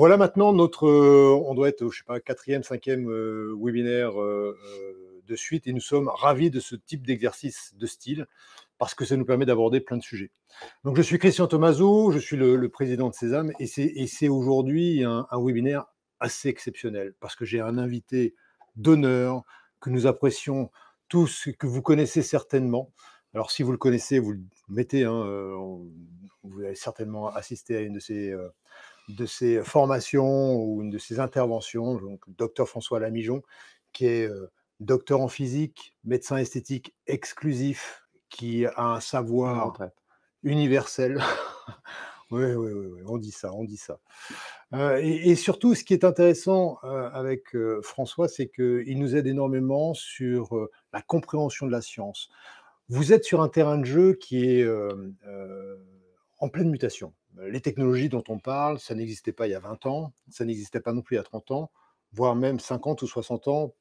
Voilà maintenant notre, euh, on doit être, je sais pas, quatrième, cinquième euh, webinaire euh, de suite et nous sommes ravis de ce type d'exercice de style parce que ça nous permet d'aborder plein de sujets. Donc je suis Christian Tomaso, je suis le, président de Sésame et c'est aujourd'hui un, webinaire assez exceptionnel parce que j'ai un invité d'honneur que nous apprécions tous, que vous connaissez certainement. Alors si vous le connaissez, vous le mettez, hein, vous avez certainement assisté à une de ces de ses formations ou une de ses interventions, donc docteur François Lamijon, qui est docteur en physique, médecin esthétique exclusif, qui a un savoir universel. oui, oui, oui, on dit ça, on dit ça. et, surtout, ce qui est intéressant avec François, c'est qu'il nous aide énormément sur la compréhension de la science. Vous êtes sur un terrain de jeu qui est en pleine mutation. Euh, les technologies dont on parle, ça n'existait pas il y a 20 ans, ça n'existait pas non plus il y a 30 ans, voire même 50 ou 60 ans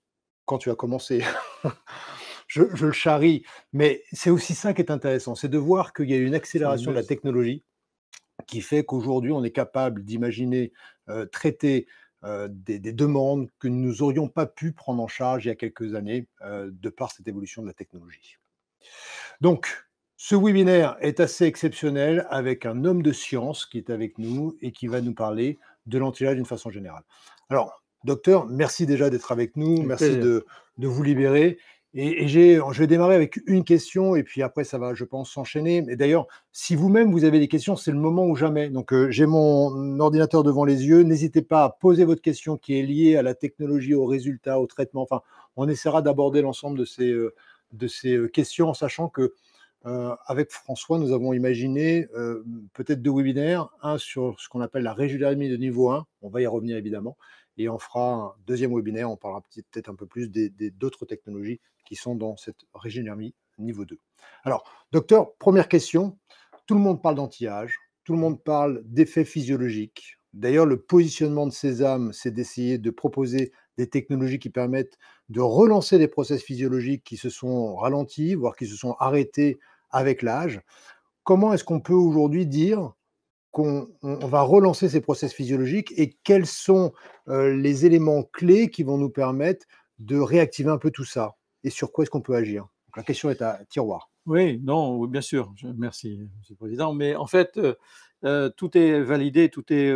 quand tu as commencé. je, le charrie, mais c'est aussi ça qui est intéressant, c'est de voir qu'il y a une accélération de la technologie qui fait qu'aujourd'hui on est capable d'imaginer euh, traiter euh, des, demandes que nous n'aurions pas pu prendre en charge il y a quelques années de par cette évolution de la technologie. Donc, ce webinaire est assez exceptionnel avec un homme de science qui est avec nous et qui va nous parler de l'antillage d'une façon générale. Alors, docteur, merci déjà d'être avec nous, merci de, vous libérer. Et, j'ai, je vais démarrer avec une question et puis après ça va, je pense, s'enchaîner. mais d'ailleurs, si vous-même vous avez des questions, c'est le moment ou jamais. Donc euh, j'ai mon ordinateur devant les yeux. N'hésitez pas à poser votre question qui est liée à la technologie, aux résultats, au traitement. Enfin, on essaiera d'aborder l'ensemble de ces, euh, de ces euh, questions en sachant que euh, avec François, nous avons imaginé euh, peut-être deux webinaires, un sur ce qu'on appelle la régularité de niveau 1, on va y revenir évidemment, et on fera un deuxième webinaire, on parlera peut-être un peu plus d'autres technologies qui sont dans cette régularité niveau 2. Alors, docteur, première question, tout le monde parle d'anti-âge, tout le monde parle d'effets physiologiques. D'ailleurs, le positionnement de Sésame, c'est d'essayer de proposer des technologies qui permettent de relancer des process physiologiques qui se sont ralentis, voire qui se sont arrêtés avec l'âge. Comment est-ce qu'on peut aujourd'hui dire qu'on va relancer ces process physiologiques et quels sont euh, les éléments clés qui vont nous permettre de réactiver un peu tout ça et sur quoi est-ce qu'on peut agir La question est à tiroir. Oui, non, bien sûr. merci, Monsieur le Président. Mais en fait, euh, euh, tout est validé, tout est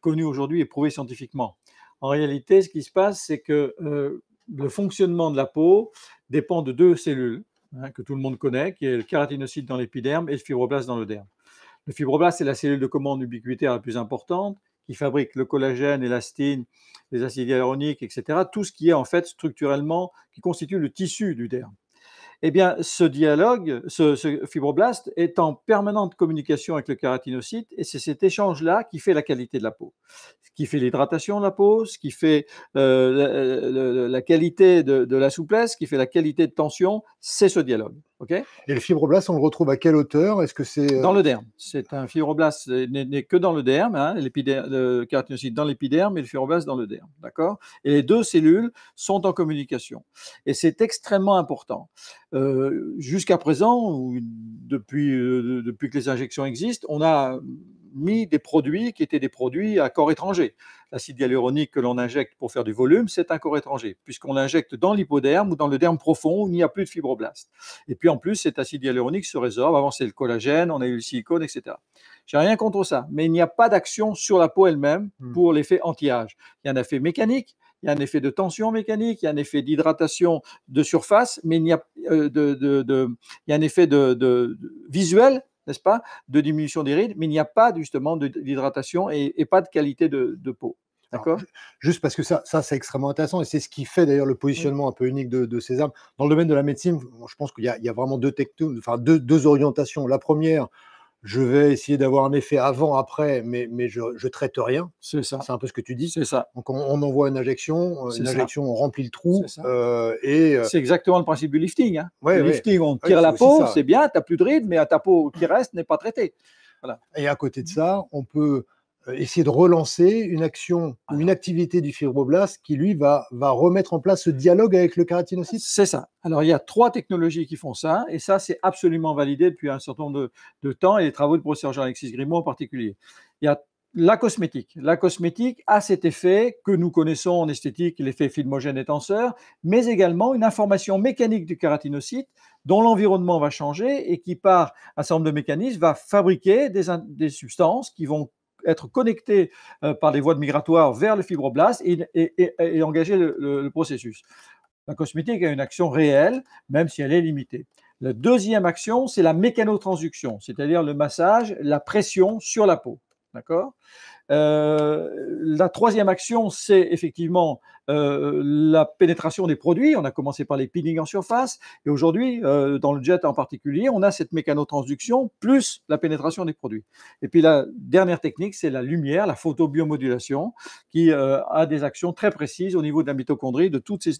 connu aujourd'hui et prouvé scientifiquement. En réalité, ce qui se passe, c'est que euh, le fonctionnement de la peau dépend de deux cellules hein, que tout le monde connaît, qui est le kératinocyte dans l'épiderme et le fibroblaste dans le derme. Le fibroblaste, est la cellule de commande ubiquitaire la plus importante qui fabrique le collagène, l'élastine, les acides hyaluroniques, etc. Tout ce qui est en fait structurellement, qui constitue le tissu du derme eh bien, ce dialogue, ce, fibroblast est en permanente communication avec le kératinocyte et c'est cet échange-là qui fait la qualité de la peau, ce qui fait l'hydratation de la peau, ce qui fait euh, euh, la, qualité de, de la souplesse, qui fait la qualité de tension, c'est ce dialogue et le fibroblast, on le retrouve à quelle hauteur Est-ce que c'est euh dans le derme C'est un fibroblast euh, n'est que dans le derme, hein, le kératinocyte dans l'épiderme et le fibroblast dans le derme, d'accord Et les deux cellules sont en communication, et c'est extrêmement important. Euh, jusqu'à présent, depuis depuis que les injections existent, on a mis des produits qui étaient des produits à corps étranger. L'acide hyaluronique que l'on injecte pour faire du volume, c'est un corps étranger, puisqu'on l'injecte dans l'hypoderme ou dans le derme profond où il n'y a plus de fibroblastes. Et puis en plus, cet acide hyaluronique se résorbe. Avant, c'est le collagène, on a eu le silicone, etc. J'ai rien contre ça, mais il n'y a pas d'action sur la peau elle-même hmm. pour l'effet anti-âge. Il y a un effet mécanique, il y a un effet de tension mécanique, il y a un effet d'hydratation de surface, mais il euh, y a, de, un effet de, visuel, n'est-ce pas, de diminution des rides, mais il n'y a pas justement d'hydratation et, et, pas de qualité de, peau. D'accord. Juste parce que ça, ça c'est extrêmement intéressant et c'est ce qui fait d'ailleurs le positionnement un peu unique de, ces armes. Dans le domaine de la médecine, je pense qu'il y, a vraiment deux, enfin deux orientations. La première, je vais essayer d'avoir un effet avant-après, mais, mais je, je traite rien. C'est ça. C'est un peu ce que tu dis. C'est ça. Donc on, envoie une injection, euh, une injection, on remplit le trou. C'est euh, et euh, c'est exactement le principe du lifting. Hein. le lifting, on tire la peau, c'est bien, tu n'as plus de rides, mais ta peau qui reste n'est pas traitée. Voilà. Et à côté de ça, on peut euh, essayer de relancer une action ou une activité du fibroblast qui, lui, va, va remettre en place ce dialogue avec le kératinocyte C'est ça. Alors, il y a trois technologies qui font ça, et ça, c'est absolument validé depuis un certain nombre de, temps, et les travaux du professeur Jean-Alexis Grimaud en particulier. Il y a la cosmétique. La cosmétique a cet effet que nous connaissons en esthétique, l'effet filmogène et tenseur, mais également une information mécanique du kératinocyte dont l'environnement va changer et qui, par un certain nombre de mécanismes, va fabriquer des substances qui vont être connecté euh, par les voies de migratoires vers le fibroblast et, engager le, processus. La cosmétique a une action réelle, même si elle est limitée. La deuxième action, c'est la mécanotransduction, c'est-à-dire le massage, la pression sur la peau. D'accord euh, La troisième action, c'est effectivement euh, la pénétration des produits. On a commencé par les peelings en surface et aujourd'hui, euh, dans le jet en particulier, on a cette mécanotransduction plus la pénétration des produits. Et puis la dernière technique, c'est la lumière, la photobiomodulation, qui euh, a des actions très précises au niveau de la mitochondrie de toutes ces,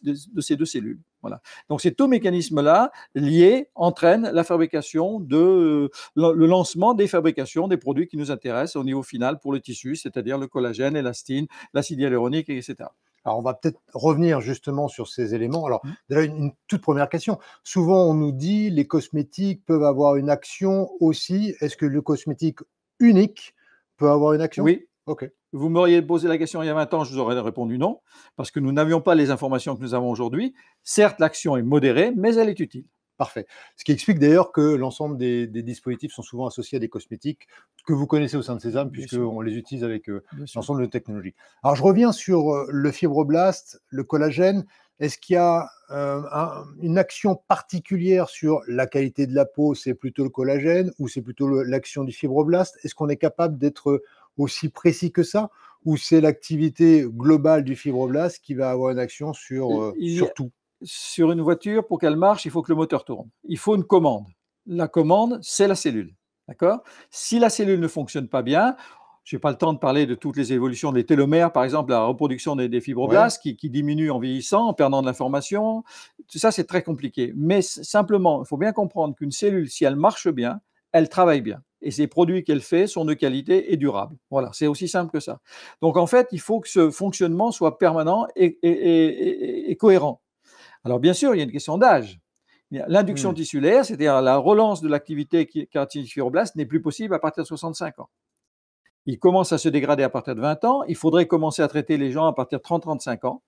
deux cellules. Voilà. Donc ces deux mécanismes-là liés entraînent la fabrication le lancement des fabrications des produits qui nous intéressent au niveau final pour le tissu, c'est-à-dire le collagène, l'élastine, l'acide hyaluronique, etc. Alors, on va peut-être revenir justement sur ces éléments. Alors, mmh. une, toute première question. Souvent, on nous dit les cosmétiques peuvent avoir une action aussi. Est-ce que le cosmétique unique peut avoir une action Oui. OK. Vous m'auriez posé la question il y a 20 ans, je vous aurais répondu non, parce que nous n'avions pas les informations que nous avons aujourd'hui. Certes, l'action est modérée, mais elle est utile. Parfait. Ce qui explique d'ailleurs que l'ensemble des, dispositifs sont souvent associés à des cosmétiques que vous connaissez au sein de Sésame, puisqu'on les utilise avec euh, l'ensemble de technologies. Alors, je reviens sur euh, le fibroblast, le collagène. Est-ce qu'il y a euh, une action particulière sur la qualité de la peau C'est plutôt le collagène ou c'est plutôt l'action du fibroblast Est-ce qu'on est capable d'être aussi précis que ça Ou c'est l'activité globale du fibroblast qui va avoir une action sur, sur tout sur une voiture, pour qu'elle marche, il faut que le moteur tourne. Il faut une commande. La commande, c'est la cellule. D'accord Si la cellule ne fonctionne pas bien, je n'ai pas le temps de parler de toutes les évolutions des télomères, par exemple, la reproduction des, fibroblastes qui, diminuent en vieillissant, en perdant de l'information. Tout ça, c'est très compliqué. Mais simplement, il faut bien comprendre qu'une cellule, si elle marche bien, elle travaille bien. Et ces produits qu'elle fait sont de qualité et durables. Voilà, c'est aussi simple que ça. Donc en fait, il faut que ce fonctionnement soit permanent et cohérent. Alors bien sûr, il y a une question d'âge. L'induction mmh. tissulaire, c'est-à-dire la relance de l'activité fibroblaste, n'est plus possible à partir de 65 ans. Il commence à se dégrader à partir de 20 ans. Il faudrait commencer à traiter les gens à partir de 30-35 ans.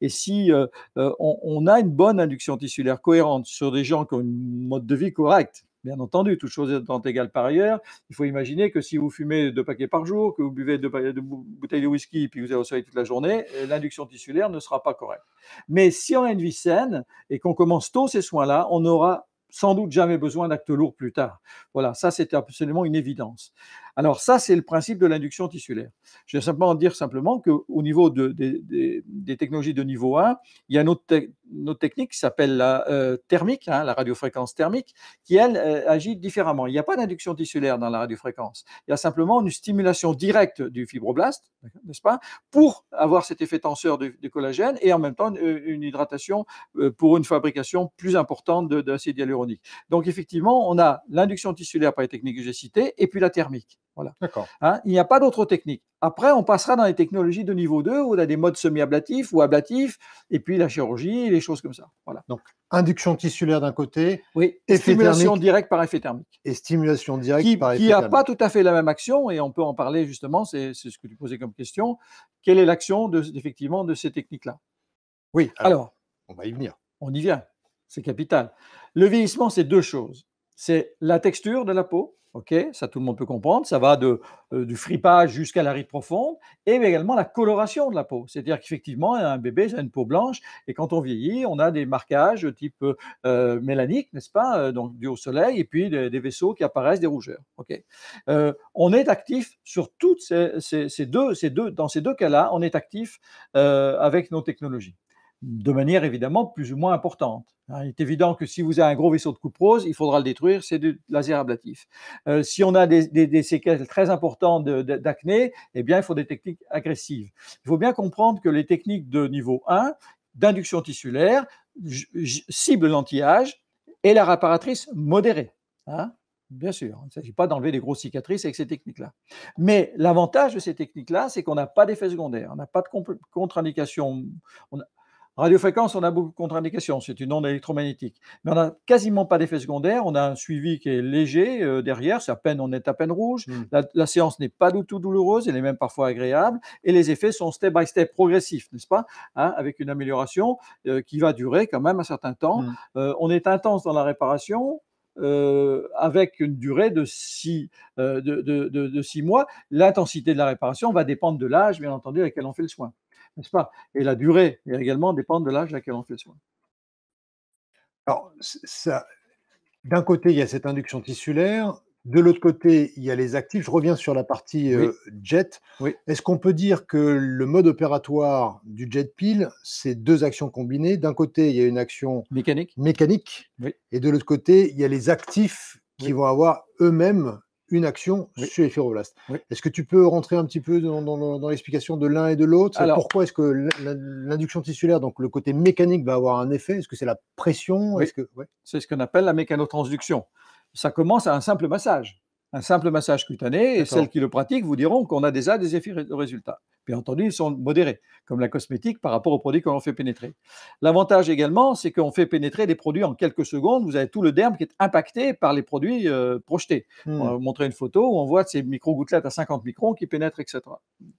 Et si euh, euh, on, a une bonne induction tissulaire cohérente sur des gens qui ont un mode de vie correcte, Bien entendu, toutes choses étant égales par ailleurs, il faut imaginer que si vous fumez deux paquets par jour, que vous buvez deux, bouteilles de whisky et puis vous êtes au soleil toute la journée, euh, l'induction tissulaire ne sera pas correcte. Mais si on a une vie saine et qu'on commence tôt ces soins-là, on n'aura sans doute jamais besoin d'actes lourds plus tard. Voilà, ça c'était absolument une évidence. Alors ça, c'est le principe de l'induction tissulaire. Je vais simplement dire simplement qu'au niveau des technologies de niveau 1, il y a une autre, technique qui s'appelle la euh, thermique, hein, la radiofréquence thermique, qui, elle, euh, agit différemment. Il n'y a pas d'induction tissulaire dans la radiofréquence. Il y a simplement une stimulation directe du fibroblast, n'est-ce pas, pour avoir cet effet tenseur du, collagène et en même temps une, euh, une hydratation pour une fabrication plus importante d'acide hyaluronique. Donc effectivement, on a l'induction tissulaire par les techniques que j'ai citées et puis la thermique. Hein, il n'y a pas d'autres technique. Après, on passera dans les technologies de niveau 2 où on a des modes semi-ablatifs ou ablatifs, et puis la chirurgie, les choses comme ça. Voilà. Donc, induction tissulaire d'un côté, oui, stimulation directe par effet thermique. Et stimulation directe par effet thermique. Qui n'a pas tout à fait la même action, et on peut en parler justement, c'est ce que tu posais comme question. Quelle est l'action effectivement de ces techniques-là Oui, alors, on va y venir. On y vient, c'est capital. Le vieillissement, c'est deux choses. C'est la texture de la peau, Ok, ça tout le monde peut comprendre. Ça va de, euh, du fripage jusqu'à la ride profonde et également la coloration de la peau. C'est-à-dire qu'effectivement, un bébé a une peau blanche et quand on vieillit, on a des marquages type euh, mélanique, n'est-ce pas, euh, donc haut au soleil et puis des, vaisseaux qui apparaissent, des rougeurs. Ok, on est actif sur toutes ces, ces deux, dans ces deux cas-là, on est actif avec nos technologies de manière évidemment plus ou moins importante. Hein. Il est évident que si vous avez un gros vaisseau de couperose, il faudra le détruire, c'est du laser ablatif. Euh, si on a des, séquelles très importantes d'acné, eh bien, il faut des techniques agressives. Il faut bien comprendre que les techniques de niveau 1, d'induction tissulaire, ciblent l'anti-âge et la réparatrice modérée. Hein. Bien sûr, il ne s'agit pas d'enlever des grosses cicatrices avec ces techniques-là. Mais l'avantage de ces techniques-là, c'est qu'on n'a pas d'effet secondaire, on n'a pas de contre-indication en radiofréquence, on a beaucoup de contre-indications, c'est une onde électromagnétique. Mais on n'a quasiment pas d'effet secondaire, on a un suivi qui est léger euh, derrière, peine, on est à peine rouge, hmm. la, séance n'est pas du tout douloureuse, elle est même parfois agréable, et les effets sont step by step, progressifs, n'est-ce pas hein, Avec une amélioration euh, qui va durer quand même un certain temps. Hmm. Euh, on est intense dans la réparation, avec une durée de six de, mois. L'intensité de la réparation va dépendre de l'âge, bien entendu, avec lequel on fait le soin pas Et la durée également dépend de l'âge à laquelle on fait soin. Alors, d'un côté, il y a cette induction tissulaire, de l'autre côté, il y a les actifs. Je reviens sur la partie euh, jet. Est-ce qu'on peut dire que le mode opératoire du jet pile, c'est deux actions combinées D'un côté, il y a une action mécanique, mécanique et de l'autre côté, il y a les actifs qui vont avoir eux-mêmes une action sur les fibroblastes. Est-ce que tu peux rentrer un petit peu dans, l'explication de l'un et de l'autre Pourquoi est-ce que l'induction tissulaire, donc le côté mécanique, va avoir un effet Est-ce que c'est la pression C'est -ce, ce qu'on appelle la mécanotransduction. Ça commence à un simple massage. Un simple massage cutané, et celles qui le pratiquent vous diront qu'on a déjà des effets de résultats. Bien entendu, ils sont modérés, comme la cosmétique par rapport aux produits que l'on fait pénétrer. L'avantage également, c'est qu'on fait pénétrer des produits en quelques secondes. Vous avez tout le derme qui est impacté par les produits euh, projetés. On hmm. va vous montrer une photo où on voit ces micro-gouttelettes à 50 microns qui pénètrent, etc.,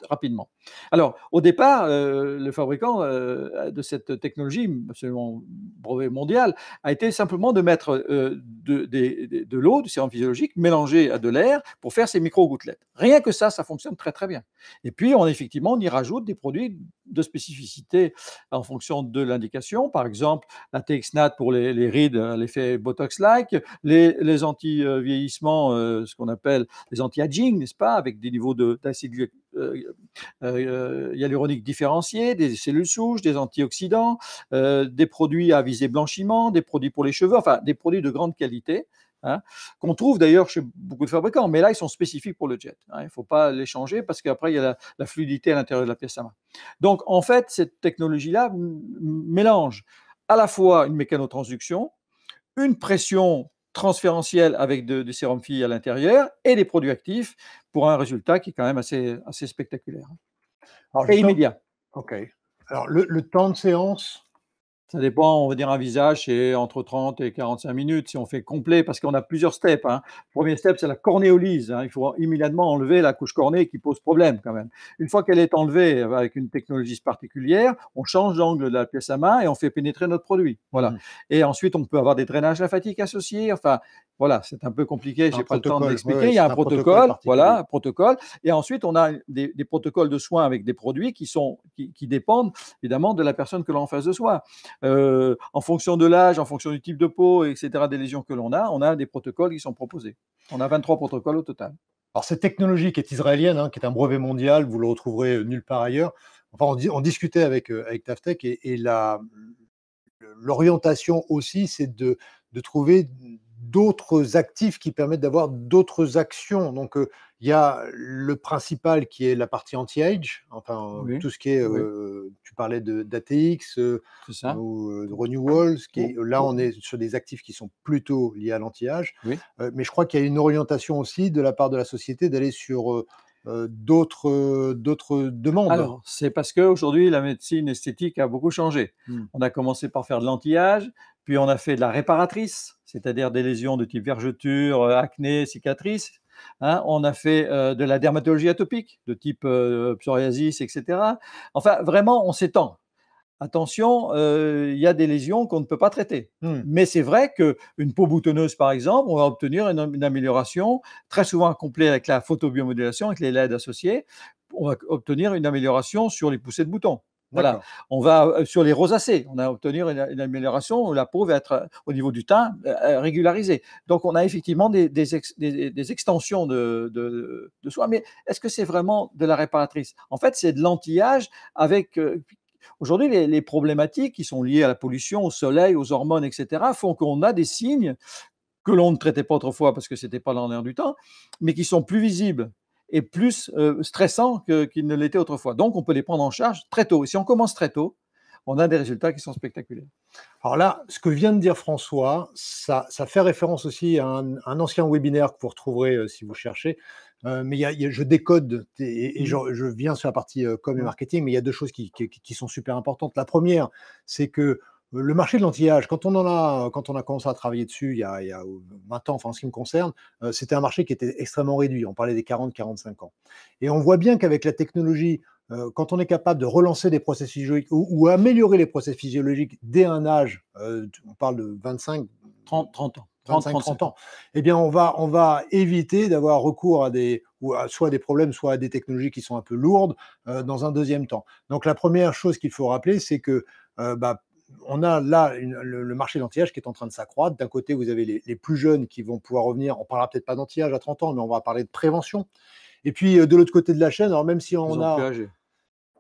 rapidement. Alors, au départ, euh, le fabricant euh, de cette technologie, selon brevet mondial, a été simplement de mettre de, l'eau, du sérum physiologique, mélangé à de l'air pour faire ces micro-gouttelettes. Rien que ça, ça fonctionne très, très bien. Et puis, on effectivement on y rajoute des produits de spécificité en fonction de l'indication. Par exemple, la TXNAT pour les, rides, euh, l'effet Botox-like, les, anti-vieillissement, euh, ce qu'on appelle les anti-aging, n'est-ce pas, avec des niveaux d'acide de, euh, hyaluronique différenciés, des cellules souches, des antioxydants, des produits à viser blanchiment, des produits pour les cheveux, enfin des produits de grande qualité. Hein, qu'on trouve d'ailleurs chez beaucoup de fabricants, mais là, ils sont spécifiques pour le jet. Hein. il ne faut pas les changer parce qu'après, il y a la, fluidité à l'intérieur de la pièce à main. Donc, en fait, cette technologie-là mélange à la fois une mécanotransduction, une pression transférentielle avec de, sérums sérum à l'intérieur et des produits actifs pour un résultat qui est quand même assez, assez spectaculaire. Hein. et immédiat. OK. Alors, le temps de séance ça dépend, on va dire un visage, c'est entre 30 et 45 minutes si on fait complet, parce qu'on a plusieurs steps. Hein. Le premier step, c'est la cornéolyse. Hein. Il faut immédiatement enlever la couche cornée qui pose problème quand même. Une fois qu'elle est enlevée eh ben, avec une technologie particulière, on change l'angle de la pièce à main et on fait pénétrer notre produit. Voilà. Mmh. Et ensuite, on peut avoir des drainages lymphatiques associés. Enfin, voilà, c'est un peu compliqué, j'ai pas le temps d'expliquer. il y a un, protocole, voilà, protocole. Et ensuite, on a des, protocoles de soins avec des produits qui, sont, qui, dépendent évidemment de la personne que l'on en face de soi. Euh, en fonction de l'âge, en fonction du type de peau, etc., des lésions que l'on a, on a des protocoles qui sont proposés. On a 23 protocoles au total. Alors cette technologie qui est israélienne, hein, qui est un brevet mondial, vous le retrouverez euh, nulle part ailleurs. Enfin, on, discutait avec, Taftek euh, avec Taftec et, et l'orientation aussi, c'est de, de trouver d'autres actifs qui permettent d'avoir d'autres actions. Donc, euh, il y a le principal qui est la partie anti-age, enfin, euh, tout ce qui est, euh, tu parlais d'ATX ou de Renewals, qui oh, là, oh. on est sur des actifs qui sont plutôt liés à lanti âge mais je crois qu'il y a une orientation aussi de la part de la société d'aller sur d'autres d'autres demandes Alors, c'est parce qu'aujourd'hui, la médecine esthétique a beaucoup changé. Hmm. On a commencé par faire de l'anti-âge, puis on a fait de la réparatrice, c'est-à-dire des lésions de type vergeture, euh, acné, cicatrices. Hein. on a fait euh, de la dermatologie atopique, de type euh, psoriasis, etc. Enfin, vraiment, on s'étend. Attention, il y a des lésions qu'on ne peut pas traiter. Hmm. Mais c'est vrai qu'une peau boutonneuse, par exemple, on va obtenir une, amélioration très souvent complète avec la photobiomodulation, avec les LED associés. On va obtenir une amélioration sur les poussées de boutons. Voilà. On va euh, sur les rosacées, on a obtenu une, amélioration amélioration, la peau va être euh, au niveau du teint euh, régularisée. Donc on a effectivement des, extensions de, de, mais est-ce que c'est vraiment de la réparatrice En fait, c'est de lanti avec Aujourd'hui, les, les, problématiques qui sont liées à la pollution, au soleil, aux hormones, etc., font qu'on a des signes que l'on ne traitait pas autrefois parce que ce n'était pas dans l'air du temps, mais qui sont plus visibles est plus euh, stressant qu'il ne l'était autrefois. Donc, on peut les prendre en charge très tôt. Et si on commence très tôt, on a des résultats qui sont spectaculaires. Alors là, ce que vient de dire François, ça, fait référence aussi à un, ancien webinaire que vous retrouverez euh, si vous cherchez. Euh, mais je décode et, je, viens sur la partie euh, com et mmh. marketing, mais il y a deux choses qui sont super importantes. La première, c'est que le marché de l'anti-âge, quand on a, quand commencé à travailler dessus il y a, 20 ans, enfin en ce qui me concerne, euh, c'était un marché qui était extrêmement réduit. On parlait des 40-45 ans. Et on voit bien qu'avec la technologie, euh, quand on est capable de relancer des processus physiologiques ou, améliorer les processus physiologiques dès un âge, euh, on parle de 25, 30, ans. ans, eh bien, on va, éviter d'avoir recours à des, soit des problèmes, soit à des technologies qui sont un peu lourdes dans un deuxième temps. Donc, la première chose qu'il faut rappeler, c'est que bah, on a là le, marché danti qui est en train de s'accroître. D'un côté, vous avez les, plus jeunes qui vont pouvoir revenir. On ne parlera peut-être pas danti à 30 ans, mais on va parler de prévention. Et puis, euh, de l'autre côté de la chaîne, alors même si on a.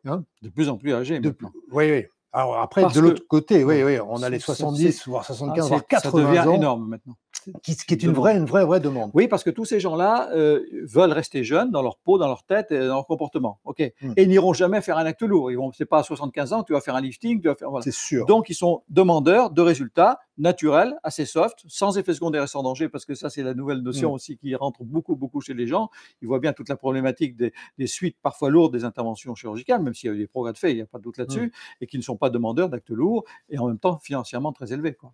Hein de plus en plus âgé, De... Oui, oui. Alors après, de l'autre côté, oui, oui, on a les 70, voire 75, voire 80 ça devient énorme maintenant qui, est une vraie, une vraie, vraie demande. Oui, parce que tous ces gens-là euh, veulent rester jeunes dans leur peau, dans leur tête, et dans leur comportement. Ok. Hmm. Et n'iront jamais faire un acte lourd. Ils vont, c'est pas à 75 ans, tu vas faire un lifting, tu vas faire. Voilà. C'est sûr. Donc ils sont demandeurs de résultats naturels, assez soft, sans effet secondaires, et sans danger, parce que ça c'est la nouvelle notion hmm. aussi qui rentre beaucoup, beaucoup chez les gens. Ils voient bien toute la problématique des, suites parfois lourdes des interventions chirurgicales, même s'il y a eu des progrès de fait, il n'y a pas de doute là-dessus, hmm. et qui ne sont pas demandeurs d'actes lourds et en même temps financièrement très élevés. Quoi.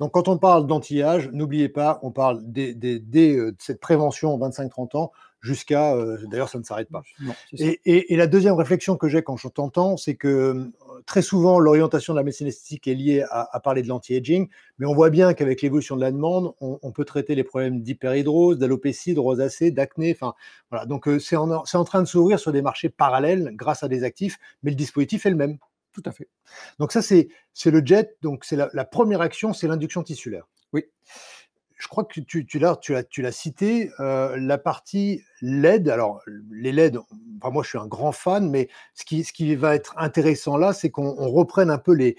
Donc, quand on parle d'anti-âge, n'oubliez pas, on parle euh, de cette prévention en 25-30 ans jusqu'à. Euh, d'ailleurs, ça ne s'arrête pas. et, la deuxième réflexion que j'ai quand je t'entends, c'est que euh, très souvent, l'orientation de la médecine esthétique est liée à, parler de l'anti-aging, mais on voit bien qu'avec l'évolution de la demande, on, peut traiter les problèmes d'hyperhidrose, d'alopécie, de rosacée, d'acné. Donc, c'est en train de s'ouvrir sur des marchés parallèles grâce à des actifs, mais le dispositif est le même. Tout à fait. Donc ça, c'est le jet, donc c'est la, la première action, c'est l'induction tissulaire. Oui je crois que tu, l'as, cité, euh, la partie LED. Alors, les LED, moi, je suis un grand fan, mais ce qui, va être intéressant là, c'est qu'on reprenne un peu les,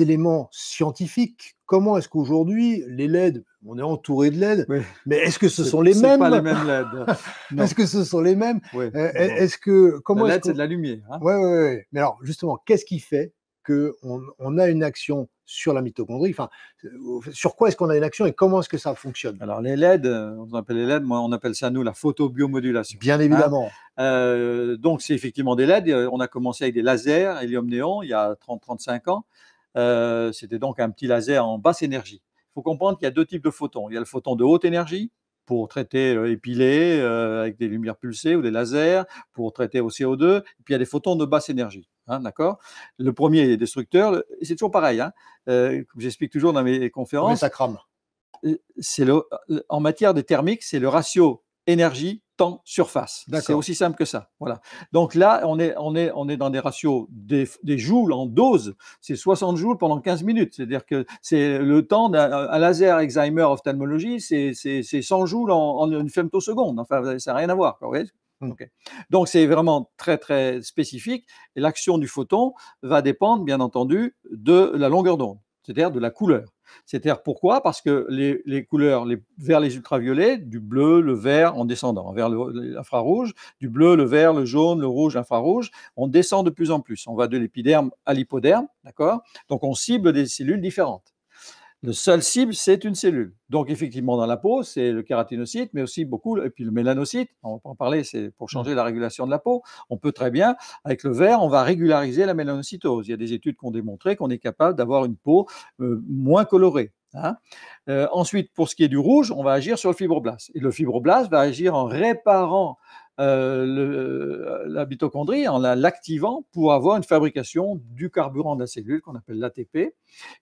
éléments scientifiques. Comment est-ce qu'aujourd'hui, les LED, on est entouré de LED, mais e est-ce que ce sont les mêmes pas les mêmes LED. est-ce que ce sont les mêmes Est-ce que comment la LED, c'est de la lumière. Oui, hein. oui. ouais, Mais alors, justement, qu'est-ce qui fait qu'on a une action sur la mitochondrie Enfin, euh, sur quoi est-ce qu'on a une action et comment est-ce que ça fonctionne Alors les LED, euh, on appelle LED, moi on appelle ça nous la photobiomodulation. Bien hein. évidemment. Euh, donc c'est effectivement des LED. On a commencé avec des lasers hélium néon il y a 30-35 ans. C'était donc un petit laser en basse énergie. Il faut comprendre qu'il y a deux types de photons. Il y a le photon de haute énergie pour traiter épiler, avec des lumières pulsées ou des lasers pour traiter au CO2. puis il y a des photons de basse énergie. Hein, d'accord Le premier est destructeur. C'est toujours pareil. Hein. Euh, j'explique toujours dans mes conférences. Mais ça crame. C'est le, en matière de thermique, c'est le ratio énergie temps surface. C'est aussi simple que ça. Voilà. Donc là, on est, on est, on est dans des ratios des, joules en dose. C'est 60 joules pendant 15 minutes. C'est-à-dire que c'est le temps d'un laser Alzheimer ophtalmologie, c'est, 100 joules en, une femtoseconde. Enfin, ça n'a rien à voir. vous voyez Mmh. Donc c'est vraiment très très spécifique et l'action du photon va dépendre bien entendu de la longueur d'onde, c'est-à-dire de la couleur. C'est-à-dire pourquoi Parce que les, couleurs les, vers les ultraviolets, du bleu, le vert en descendant, vers l'infrarouge, du bleu, le vert, le jaune, le rouge, l'infrarouge, on descend de plus en plus. On va de l'épiderme à l'hypoderme, d'accord Donc on cible des cellules différentes. Le seul cible, c'est une cellule. Donc, effectivement, dans la peau, c'est le kératinocyte, mais aussi beaucoup, et puis le mélanocyte, on va en parler, c'est pour mm. changer la régulation de la peau. On peut très bien, avec le vert, on va régulariser la mélanocytose. Il y a des études qui ont démontré qu'on est capable d'avoir une peau euh, moins colorée. Hein. Euh, ensuite, pour ce qui est du rouge, on va agir sur le fibroblast. Et le fibroblast va agir en réparant euh, le, la mitochondrie en l'activant pour avoir une fabrication du carburant de la cellule qu'on appelle l'ATP.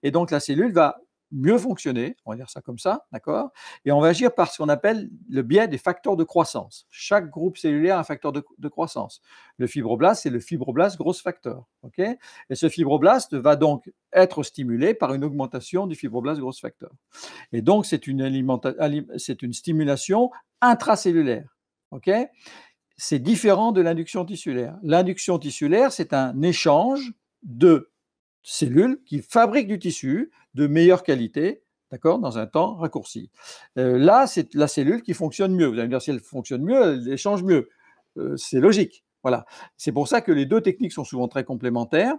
Et donc la cellule va mieux fonctionner, on va dire ça comme ça, d'accord Et on va agir par ce qu'on appelle le biais des facteurs de croissance. Chaque groupe cellulaire a un facteur de, croissance. Le fibroblast, c'est le fibroblast grosse facteur, ok Et ce fibroblaste va donc être stimulé par une augmentation du fibroblast grosse facteur. Et donc, c'est une, c'est une stimulation intracellulaire, ok c'est différent de l'induction tissulaire. L'induction tissulaire, c'est un échange de cellules qui fabriquent du tissu de meilleure qualité, d'accord, dans un temps raccourci. Euh, là, c'est la cellule qui fonctionne mieux. Vous allez me dire si elle fonctionne mieux, elle échange mieux. Euh, c'est logique. Voilà. C'est pour ça que les deux techniques sont souvent très complémentaires.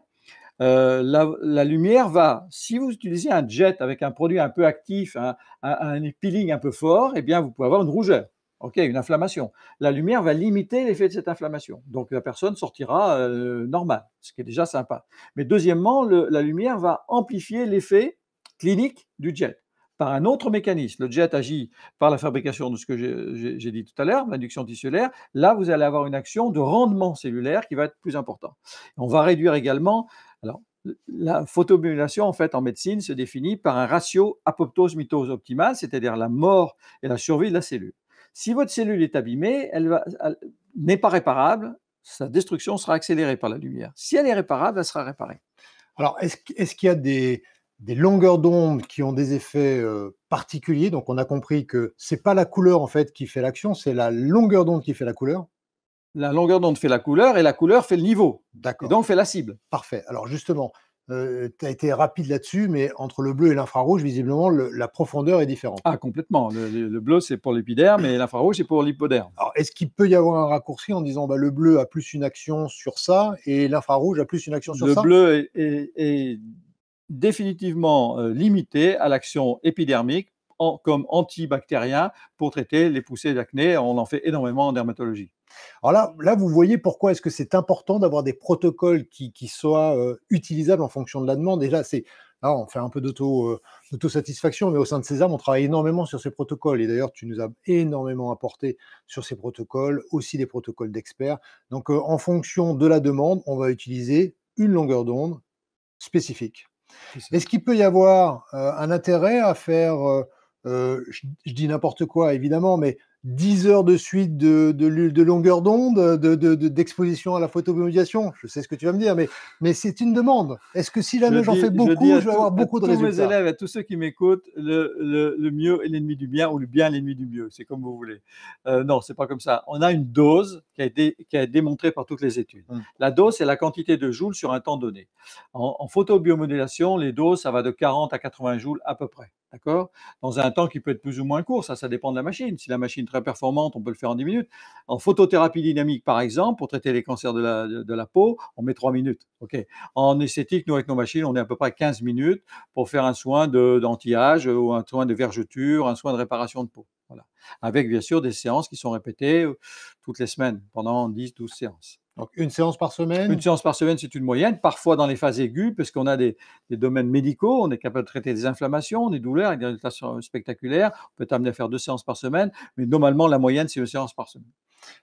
Euh, la, lumière va, si vous utilisez un jet avec un produit un peu actif, un, un peeling un peu fort, eh bien, vous pouvez avoir une rougeur. Ok, une inflammation. La lumière va limiter l'effet de cette inflammation. Donc la personne sortira euh, normale, ce qui est déjà sympa. Mais deuxièmement, la lumière va amplifier l'effet clinique du jet par un autre mécanisme. Le jet agit par la fabrication de ce que j'ai dit tout à l'heure, l'induction tissulaire. Là, vous allez avoir une action de rendement cellulaire qui va être plus importante. On va réduire également. Alors, la photobiomodulation, en fait, en médecine, se définit par un ratio apoptose-mitose optimal, c'est-à-dire la mort et la survie de la cellule. Si votre cellule est abîmée, elle, n'est pas réparable, sa destruction sera accélérée par la lumière. Si elle est réparable, elle sera réparée. Alors, est-ce qu'il y a des, longueurs d'onde qui ont des effets euh, particuliers Donc, on a compris que c'est pas la couleur en fait qui fait l'action, c'est la longueur d'onde qui fait la couleur. La longueur d'onde fait la couleur et la couleur fait le niveau. D'accord. Et donc fait la cible. Parfait. Alors justement, euh, tu as été rapide là-dessus, mais entre le bleu et l'infrarouge, visiblement, la profondeur est différente. Ah, complètement. Le, bleu, c'est pour l'épiderme et l'infrarouge, c'est pour l'hypoderme. Alors, est-ce qu'il peut y avoir un raccourci en disant bah, le bleu a plus une action sur ça et l'infrarouge a plus une action sur ça Le bleu est, définitivement euh, limité à l'action épidermique comme antibactérien pour traiter les poussées d'acné. On en fait énormément en dermatologie. Alors là, vous voyez pourquoi est-ce que c'est important d'avoir des protocoles qui, soient euh, utilisables en fonction de la demande. Déjà, c'est Là, on fait un peu euh, d'autosatisfaction, mais au sein de César, on travaille énormément sur ces protocoles. Et d'ailleurs, tu nous as énormément apporté sur ces protocoles, aussi des protocoles d'experts. Donc, euh, en fonction de la demande, on va utiliser une longueur d'onde spécifique. Est-ce qu'il peut y avoir un intérêt à faire, je, dis n'importe quoi évidemment, mais 10 heures de suite de, de longueur d'onde, d'exposition à la photobiomodulation Je sais ce que tu vas me dire, mais, mais c'est une demande. Est-ce que si jamais j'en fais beaucoup, je, vais avoir beaucoup de résultats à Tous mes élèves, à tous ceux qui m'écoutent, le, le, mieux est l'ennemi du bien ou le bien est l'ennemi du mieux, c'est comme vous voulez. Euh, non, c'est pas comme ça. On a une dose qui a été, qui a été démontrée par toutes les études. Hum. La dose, c'est la quantité de joules sur un temps donné. En, photobiomodulation, les doses, ça va de 40 à 80 joules à peu près. D'accord Dans un temps qui peut être plus ou moins court, ça, ça dépend de la machine. Si la machine très performante, on peut le faire en 10 minutes. En photothérapie dynamique, par exemple, pour traiter les cancers de la, peau, on met 3 minutes. En esthétique, nous, avec nos machines, on est à peu près 15 minutes pour faire un soin d'anti-âge ou un soin de vergeture, un soin de réparation de peau. Avec, bien sûr, des séances qui sont répétées euh, toutes les semaines pendant 10-12 séances. Donc une séance par semaine Une séance par semaine, c'est une moyenne. Parfois dans les phases aiguës, parce qu'on a des, domaines médicaux, on est capable de traiter des inflammations, des douleurs, avec des résultats spectaculaires. On peut être amené à faire deux séances par semaine, mais normalement la moyenne, c'est une séance par semaine.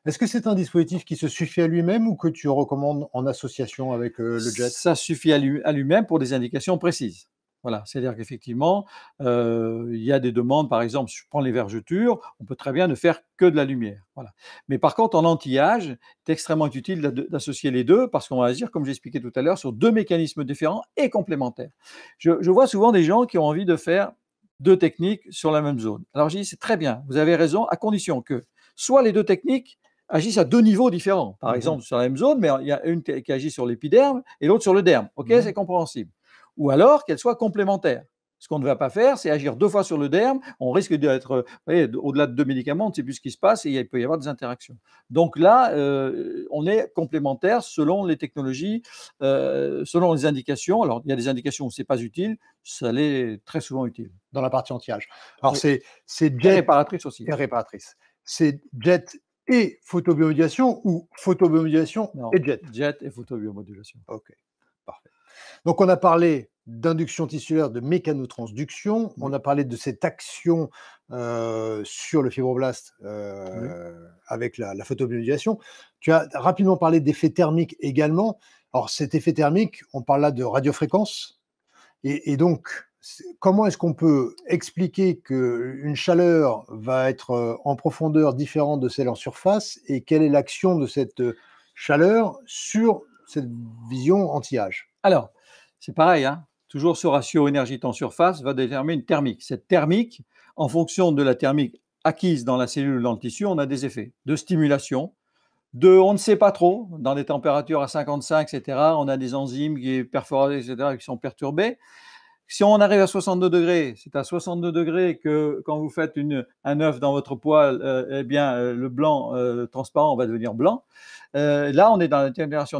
Est-ce que c'est un dispositif qui se suffit à lui-même ou que tu recommandes en association avec euh, le JET Ça suffit à lui-même pour des indications précises. Voilà, c'est-à-dire qu'effectivement, il y a des demandes, par exemple, si je prends les vergetures, on peut très bien ne faire que de la lumière. Voilà. Mais par contre, en anti-âge, c'est extrêmement utile d'associer les deux parce qu'on va agir, comme j'expliquais tout à l'heure, sur deux mécanismes différents et complémentaires. Je, vois souvent des gens qui ont envie de faire deux techniques sur la même zone. Alors je dis, c'est très bien, vous avez raison, à condition que soit les deux techniques agissent à deux niveaux différents. Par mmh exemple, sur la même zone, mais il y a une qui agit sur l'épiderme et l'autre sur le derme. OK, mmh c'est compréhensible ou alors qu'elle soit complémentaire. Ce qu'on ne va pas faire, c'est agir deux fois sur le derme. On risque d'être euh, au-delà de deux médicaments, on ne sait plus ce qui se passe et il peut y avoir des interactions. Donc là, euh, on est complémentaire selon les technologies, euh, selon les indications. Alors, il y a des indications où ce n'est pas utile, ça l'est très souvent utile. Dans la partie anti-âge. Alors, c'est jet. Et réparatrice aussi. Et réparatrice. C'est jet et photobiomodulation ou photobiomodulation et jet Jet et photobiomodulation. OK. Donc on a parlé d'induction tissulaire, de mécanotransduction, on a parlé de cette action euh, sur le fibroblast euh, avec la, la Tu as rapidement parlé d'effet thermique également. Alors cet effet thermique, on parle là de radiofréquence. Et, et donc, comment est-ce qu'on peut expliquer qu'une chaleur va être euh, en profondeur différente de celle en surface et quelle est l'action de cette chaleur sur cette vision anti-âge alors, c'est pareil, hein. toujours ce ratio énergie temps surface va déterminer une thermique. Cette thermique, en fonction de la thermique acquise dans la cellule ou dans le tissu, on a des effets de stimulation, de on ne sait pas trop, dans des températures à 55, etc., on a des enzymes qui, perforées, etc., qui sont perturbées. Si on arrive à 62 degrés, c'est à 62 degrés que quand vous faites un œuf dans votre poêle, euh, eh bien, euh, le blanc euh, transparent va devenir blanc. là, on est dans la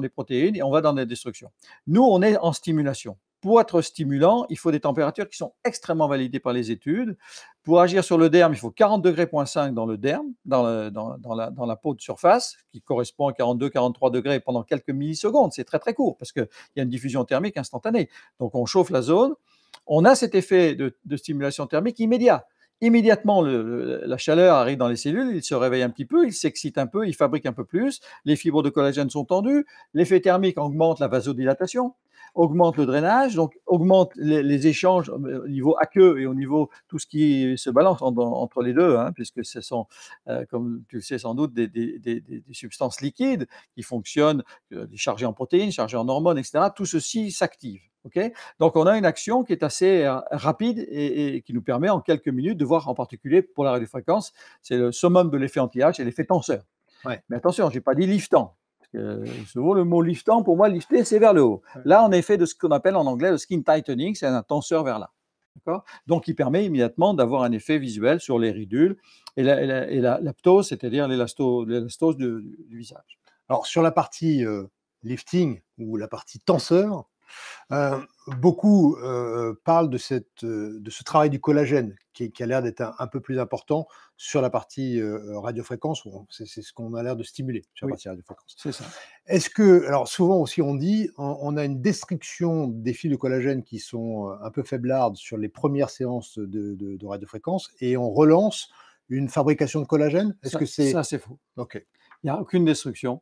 des protéines et on va dans la destruction. Nous, on est en stimulation. Pour être stimulant, il faut des températures qui sont extrêmement validées par les études. Pour agir sur le derme, il faut 40 degrés dans le derme, dans, dans, la, dans, la, peau de surface, qui correspond à 42-43 degrés pendant quelques millisecondes. C'est très très court parce qu'il y a une diffusion thermique instantanée. Donc on chauffe la zone, on a cet effet de, stimulation thermique immédiat. Immédiatement, la chaleur arrive dans les cellules, il se réveille un petit peu, il s'excite un peu, il fabrique un peu plus, les fibres de collagène sont tendues, l'effet thermique augmente la vasodilatation, augmente le drainage, donc augmente les, échanges euh, au niveau aqueux et au niveau tout ce qui se balance entre les deux, hein, puisque ce sont, euh, comme tu le sais sans doute, des, substances liquides qui fonctionnent, euh, chargées en protéines, chargées en hormones, etc. Tout ceci s'active. Donc on a une action qui est assez rapide et, qui nous permet en quelques minutes de voir en particulier pour la radiofréquence, c'est le summum de l'effet anti-âge et l'effet tenseur. Mais attention, je n'ai pas dit liftant souvent, le mot liftant, pour moi, lifter, c'est vers le haut. Là, on effet, fait de ce qu'on appelle en anglais le skin tightening, c'est un tenseur vers là. Donc, il permet immédiatement d'avoir un effet visuel sur les ridules et la, ptose, c'est-à-dire l'élastose du, visage. Alors, sur la partie euh, lifting ou la partie tenseur, euh, beaucoup euh, parlent de, cette, euh, de ce travail du collagène qui, a l'air d'être un, peu plus important sur la partie radiofréquence. C'est ce qu'on a l'air de stimuler sur la partie radiofréquence. C'est Est-ce que, alors souvent aussi on dit, on, a une destruction des fils de collagène qui sont un peu faiblardes sur les premières séances de, radiofréquence et on relance une fabrication de collagène Est-ce que c'est. Ça, c'est faux. OK. Il n'y a aucune destruction.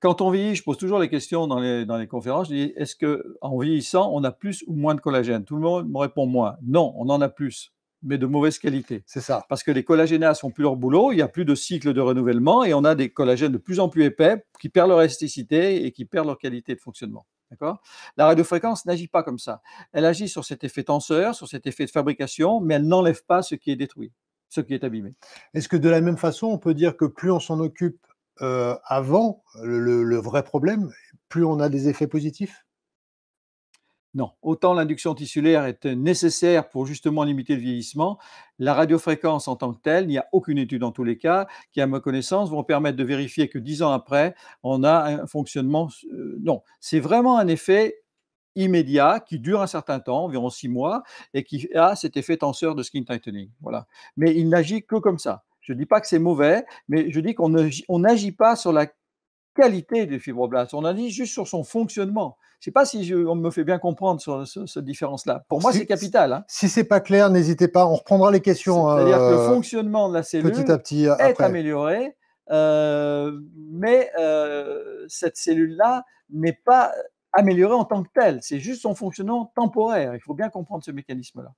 Quand on vieillit, je pose toujours les questions dans les, conférences, je dis, est-ce qu'en vieillissant, on a plus ou moins de collagène Tout le monde me répond moins. Non, on en a plus, mais de mauvaise qualité. C'est ça. Parce que les collagénases font plus leur boulot, il n'y a plus de cycle de renouvellement et on a des collagènes de plus en plus épais qui perdent leur élasticité et qui perdent leur qualité de fonctionnement. D'accord La radiofréquence n'agit pas comme ça. Elle agit sur cet effet tenseur, sur cet effet de fabrication, mais elle n'enlève pas ce qui est détruit, ce qui est abîmé. Est-ce que de la même façon, on peut dire que plus on s'en occupe euh, avant le, vrai problème, plus on a des effets positifs Non. Autant l'induction tissulaire est nécessaire pour justement limiter le vieillissement, la radiofréquence en tant que telle, il n'y a aucune étude en tous les cas, qui à ma connaissance vont permettre de vérifier que dix ans après, on a un fonctionnement. Euh, non, c'est vraiment un effet immédiat qui dure un certain temps, environ six mois, et qui a cet effet tenseur de skin tightening. Voilà. Mais il n'agit que comme ça. Je ne dis pas que c'est mauvais, mais je dis qu'on n'agit pas sur la qualité du fibroblast, on agit juste sur son fonctionnement. Je ne sais pas si on me fait bien comprendre sur cette différence-là. Pour moi, c'est capital. Hein. Si c'est pas clair, n'hésitez pas, on reprendra les questions. C'est-à-dire que le euh, fonctionnement de la cellule petit euh, est amélioré, euh, mais cette cellule-là n'est pas améliorée en tant que telle. C'est juste son fonctionnement temporaire. Il faut bien comprendre ce mécanisme-là.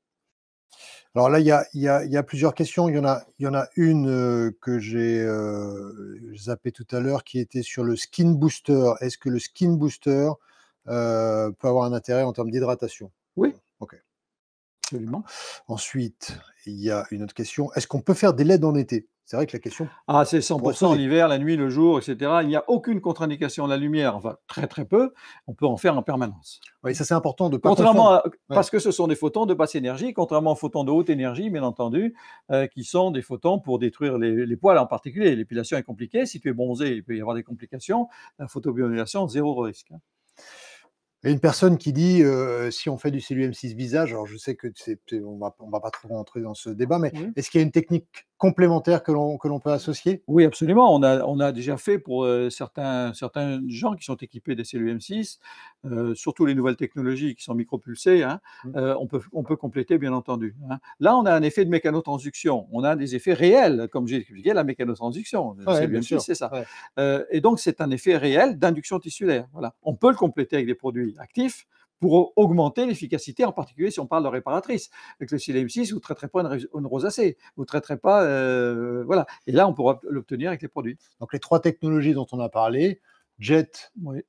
Alors là, il y, a, plusieurs questions. Il y en a, une euh, que j'ai euh, zappée tout à l'heure qui était sur le skin booster. Est-ce que le skin booster euh, peut avoir un intérêt en termes d'hydratation Oui. Ok. Absolument. Ensuite, il y a une autre question. Est-ce qu'on peut faire des LED en été c'est vrai que la question. Ah, c'est 100% l'hiver, la nuit, le jour, etc. Il n'y a aucune contre-indication. La lumière, enfin, très très peu, on peut en faire en permanence. Oui, ça c'est important de pas Contrairement Parce que ce sont des photons de basse énergie, contrairement aux photons de haute énergie, bien entendu, euh, qui sont des photons pour détruire les, poils en particulier. L'épilation est compliquée. Si tu es bronzé, il peut y avoir des complications. La photobionulation, zéro risque. Et une personne qui dit euh, si on fait du cellule 6 visage, alors je sais que on va, on va pas trop rentrer dans ce débat, mais est-ce qu'il y a une technique complémentaires que l'on, peut associer Oui, absolument. On a, déjà fait pour euh, certains, certains gens qui sont équipés des cellules M6, euh, surtout les nouvelles technologies qui sont micropulsées, hein, mmh. euh, on, peut, on peut compléter bien entendu. Hein. Là, on a un effet de mécanotransduction. On a des effets réels, comme j'ai expliqué, la mécanotransduction. c'est ça. et donc, c'est un effet réel d'induction tissulaire. Voilà. On peut le compléter avec des produits actifs pour augmenter l'efficacité, en particulier si on parle de réparatrice. Avec le psyllium 6, vous ne traiterez pas une, rosacée, vous ne traiterez pas. Euh, voilà. Et là, on pourra l'obtenir avec les produits. Donc, les trois technologies dont on a parlé, Jet, oui.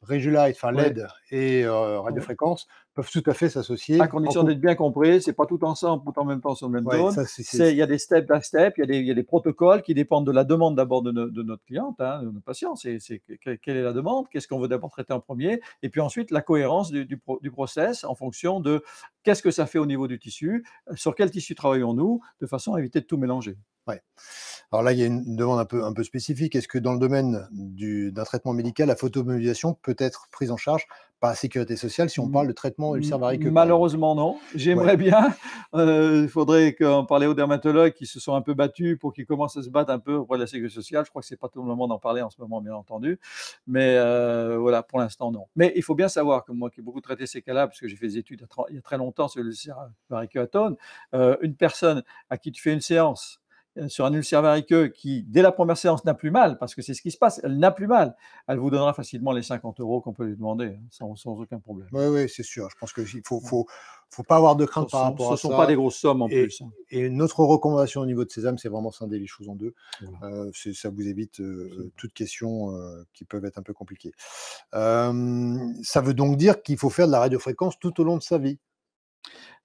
enfin LED et euh, radiofréquence peuvent tout à fait s'associer. À condition d'être bien compris, c'est pas tout ensemble, tout en même temps sur le même zone. Il y a des step by step, il y, a des protocoles qui dépendent de la demande d'abord de, notre cliente, hein, de notre patient. C'est, quelle est la demande Qu'est-ce qu'on veut d'abord traiter en premier Et puis ensuite, la cohérence du, du process en fonction de qu'est-ce que ça fait au niveau du tissu, sur quel tissu travaillons-nous, de façon à éviter de tout mélanger. Ouais. Alors là, il y a une demande un peu, un peu spécifique. Est-ce que dans le domaine du, d'un traitement médical, la photomobilisation peut être prise en charge par la sécurité sociale si on parle de traitement ulcère variqueux Malheureusement, non. J'aimerais bien. Euh, il faudrait qu'on parler aux dermatologues qui se sont un peu battus pour qu'ils commencent à se battre un peu auprès de la sécurité sociale. Je crois que ce n'est pas tout le moment d'en parler en ce moment, bien entendu. Mais euh, voilà, pour l'instant, non. Mais il faut bien savoir que moi qui ai beaucoup traité ces cas-là, parce que j'ai fait des études il y a très longtemps sur le cerveau euh, une personne à qui tu fais une séance, euh, sur un ulcère variqueux qui, dès la première séance, n'a plus mal, parce que c'est ce qui se passe, elle n'a plus mal, elle vous donnera facilement les 50 euros qu'on peut lui demander, hein, sans, aucun problème. Oui, oui, c'est sûr. Je pense qu'il ne faut, pas avoir de crainte par rapport à ça. Ce ne sont pas des grosses sommes en plus. Hein. Et notre recommandation au niveau de Sésame, c'est vraiment scinder les choses en deux. Euh, ça vous évite euh, toutes questions qui peuvent être un peu compliquées. ça veut donc dire qu'il faut faire de la radiofréquence tout au long de sa vie.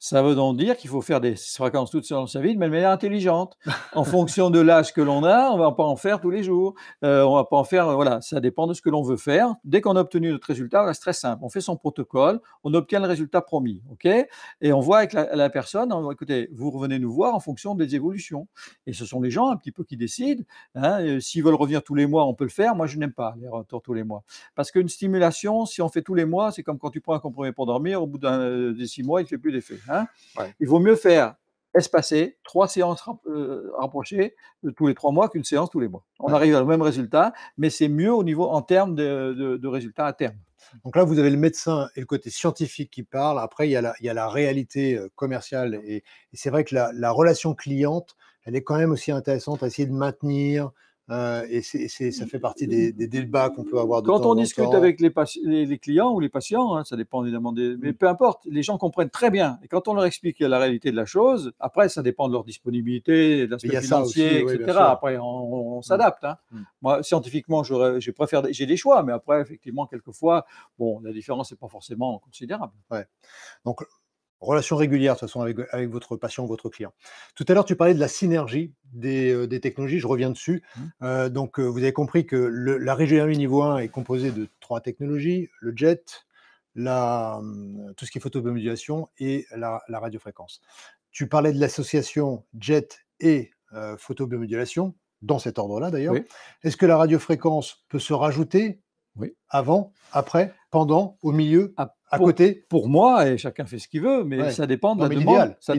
Ça veut donc dire qu'il faut faire des fréquences toutes dans sa vie mais de manière intelligente. En fonction de l'âge que l'on a, on ne va pas en faire tous les jours. Euh, on va pas en faire, voilà, ça dépend de ce que l'on veut faire. Dès qu'on a obtenu notre résultat, c'est très simple. On fait son protocole, on obtient le résultat promis, ok Et on voit avec la, personne, écoutez, vous revenez nous voir en fonction des évolutions. Et ce sont les gens un petit peu qui décident. Hein. Euh, s'ils veulent revenir tous les mois, on peut le faire. Moi, je n'aime pas les retours tous les mois. Parce qu'une stimulation, si on fait tous les mois, c'est comme quand tu prends un compromis pour dormir, au bout d'un euh, des six mois, il ne fait plus d'effet. Hein. Il vaut mieux faire espacer trois séances euh, rapprochées tous les trois mois qu'une séance tous les mois. On arrive au même résultat, mais c'est mieux au niveau en termes de, résultats à terme. Donc là, vous avez le médecin et le côté scientifique qui parle. Après, il y a la, réalité euh, commerciale. Et, c'est vrai que la, la, relation cliente, elle est quand même aussi intéressante à essayer de maintenir, euh, et, ça fait partie mmh. des, débats qu'on peut avoir. De Quand temps on discute avec les, les, clients ou les patients, hein, ça dépend évidemment des. Mais mmh. peu importe, les gens comprennent très bien. Et quand on leur explique la réalité de la chose, après, ça dépend de leur disponibilité, de l'aspect financier, etc. après, on, mmh. s'adapte. Hein. Moi, scientifiquement, j'ai j'ai des choix, mais après, effectivement, quelquefois, bon, la différence n'est pas forcément considérable. Ouais. Donc, relation régulière de toute façon avec, votre patient, votre client. Tout à l'heure, tu parlais de la synergie des, euh, technologies, je reviens dessus. Mmh. Euh, donc, euh, vous avez compris que le, la régénération niveau 1 est composée de trois technologies, le jet, la, hum, tout ce qui est photobiomodulation et la, radiofréquence. Tu parlais de l'association jet et photobiomodulation, dans cet ordre-là d'ailleurs. Est-ce que la radiofréquence peut se rajouter oui. Avant, après, pendant, au milieu à pour, côté. Pour moi, et chacun fait ce qu'il veut, mais ça dépend de la demande. Ça,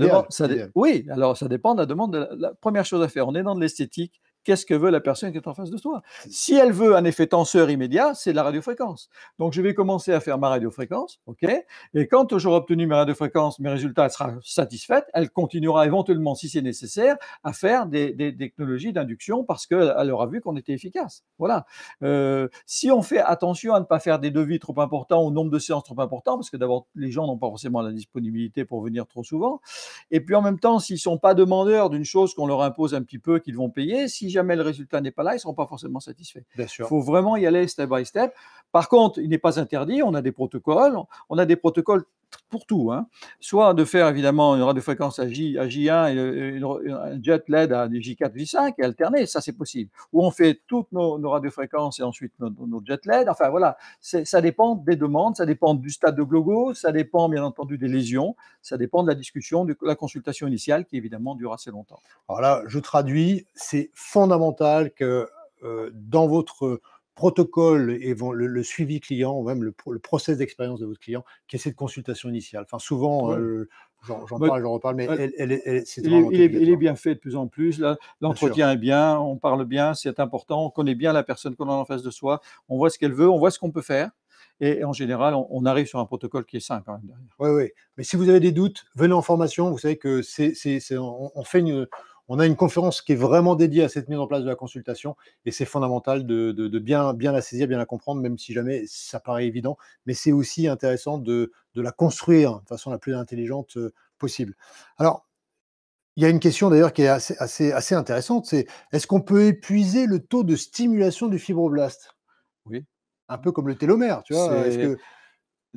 oui, alors ça dépend de la demande. la, la, première chose à faire, on est dans de l'esthétique, qu'est-ce que veut la personne qui est en face de toi. Si elle veut un effet tenseur immédiat, c'est de la radiofréquence. Donc je vais commencer à faire ma radiofréquence, ok Et quand j'aurai obtenu ma radiofréquence, mes résultats sera satisfaite, elle continuera éventuellement, si c'est nécessaire, à faire des, technologies d'induction parce qu'elle aura vu qu'on était efficace. Voilà. Euh, si on fait attention à ne pas faire des devis trop importants, ou nombre de séances trop importants, parce que d'abord les gens n'ont pas forcément la disponibilité pour venir trop souvent, et puis en même temps, s'ils ne sont pas demandeurs d'une chose qu'on leur impose un petit peu, qu'ils vont payer, si jamais le résultat n'est pas là, ils ne seront pas forcément satisfaits. Il faut vraiment y aller step by step. Par contre, il n'est pas interdit, on a des protocoles, on a des protocoles pour tout. Hein. Soit de faire évidemment une radiofréquence à, J, à J1 et un jet LED à J4, J5 et alterner, ça c'est possible. Ou on fait toutes nos, radiofréquences et ensuite nos, jet LED. Enfin voilà, ça dépend des demandes, ça dépend du stade de glogo, ça dépend bien entendu des lésions, ça dépend de la discussion, de la consultation initiale qui évidemment dure assez longtemps. Alors là, je traduis, c'est fondamental que euh, dans votre protocole et le, suivi client, ou même le, process d'expérience de votre client, qui est cette consultation initiale. Enfin, souvent, euh, j'en parle, j'en reparle, mais elle, elle, il, est, bien fait de plus en plus. L'entretien est bien, on parle bien, c'est important, on connaît bien la personne qu'on a en face de soi, on voit ce qu'elle veut, on voit ce qu'on peut faire. Et en général, on, arrive sur un protocole qui est sain quand même. Oui, oui. Mais si vous avez des doutes, venez en formation. Vous savez que c'est, on, fait une, on a une conférence qui est vraiment dédiée à cette mise en place de la consultation et c'est fondamental de, bien, bien la saisir, bien la comprendre, même si jamais ça paraît évident. Mais c'est aussi intéressant de, la construire de façon la plus intelligente euh, possible. Alors, il y a une question d'ailleurs qui est assez, assez, intéressante, c'est est-ce qu'on peut épuiser le taux de stimulation du fibroblast Oui. Un peu comme le télomère, tu vois.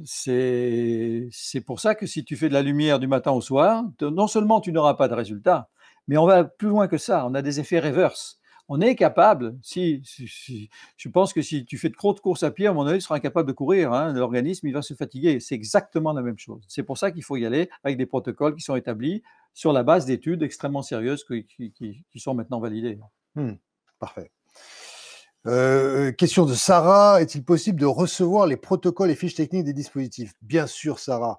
C'est pour ça que si tu fais de la lumière du matin au soir, non seulement tu n'auras pas de résultat, mais on va plus loin que ça, on a des effets reverse. On est capable, si, je pense que si tu fais de de courses à pied, à mon avis, tu seras incapable de courir. Hein. L'organisme, il va se fatiguer. C'est exactement la même chose. C'est pour ça qu'il faut y aller avec des protocoles qui sont établis sur la base d'études extrêmement sérieuses qui, sont maintenant validées. Hmm. parfait. Euh, question de Sarah, est-il possible de recevoir les protocoles et fiches techniques des dispositifs Bien sûr, Sarah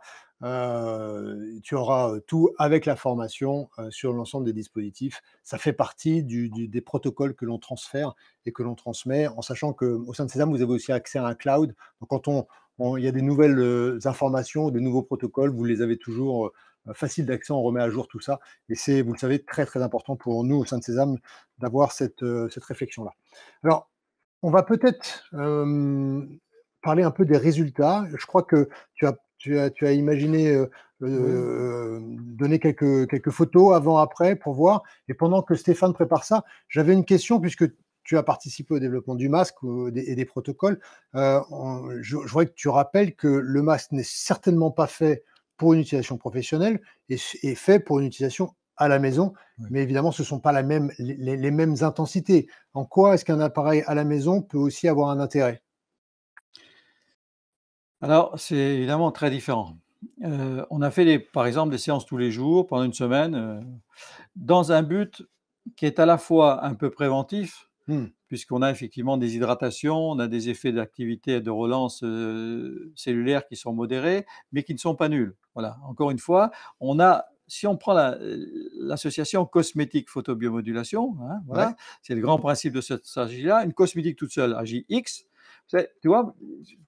tu auras tout avec la formation sur l'ensemble des dispositifs. Ça fait partie des protocoles que l'on transfère et que l'on transmet, en sachant qu'au sein de Sésame, vous avez aussi accès à un cloud. Donc, quand on, il y a des nouvelles informations, des nouveaux protocoles, vous les avez toujours facile d'accès, on remet à jour tout ça. Et c'est, vous le savez, très très important pour nous au sein de Sésame d'avoir cette, cette réflexion-là. Alors, on va peut-être parler un peu des résultats. Je crois que tu as tu as, imaginé euh, euh, donner quelques, photos avant, après pour voir. Et pendant que Stéphane prépare ça, j'avais une question puisque tu as participé au développement du masque et des protocoles. Euh, je, voudrais que tu rappelles que le masque n'est certainement pas fait pour une utilisation professionnelle et est fait pour une utilisation à la maison, mais évidemment, ce ne sont pas les, mêmes intensités. En quoi est-ce qu'un appareil à la maison peut aussi avoir un intérêt alors, c'est évidemment très différent. Euh, on a fait, par exemple, des séances tous les jours, pendant une semaine, euh, dans un but qui est à la fois un peu préventif, mmh. puisqu'on a effectivement des hydratations, on a des effets d'activité et de relance euh, cellulaire qui sont modérés, mais qui ne sont pas nuls. Voilà, encore une fois, on a si on prend l'association cosmétique photobiomodulation, hein, voilà, c'est le grand principe de cette stratégie-là. Une cosmétique toute seule agit X, tu vois,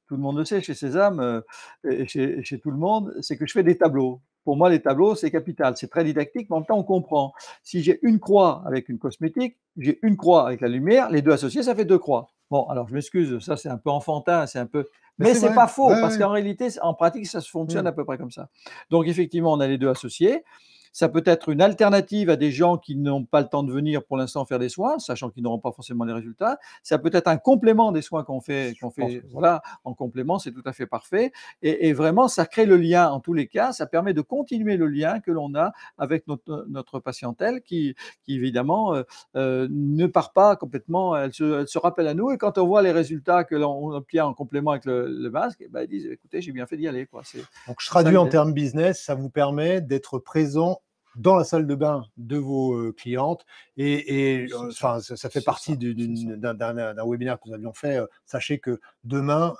tout le monde le sait chez Sésame euh, et chez, tout le monde, c'est que je fais des tableaux. Pour moi, les tableaux, c'est capital. C'est très didactique, mais en même temps, on comprend. Si j'ai une croix avec une cosmétique, j'ai une croix avec la lumière, les deux associés, ça fait deux croix. Bon, alors je m'excuse, ça c'est un peu enfantin, c'est un peu. Mais, c'est pas faux, parce qu'en réalité, en pratique, ça se fonctionne mm. à peu près comme ça. Donc, effectivement, on a les deux associés. Ça peut être une alternative à des gens qui n'ont pas le temps de venir pour l'instant faire des soins, sachant qu'ils n'auront pas forcément les résultats. Ça peut être un complément des soins qu'on fait, voilà, en complément, c'est tout à fait parfait. Et, vraiment, ça crée le lien en tous les cas. Ça permet de continuer le lien que l'on a avec notre, patientèle qui, qui évidemment, euh, euh, ne part pas complètement. Elle se, rappelle à nous. Et quand on voit les résultats que l'on obtient en complément avec le, masque, eh ben, ils disent écoutez, j'ai bien fait d'y aller. Quoi. Donc, je traduis en termes business, ça vous permet d'être présent dans la salle de bain de vos clientes. Et, enfin, ça, fait partie d'un webinaire que nous avions fait. Sachez que demain,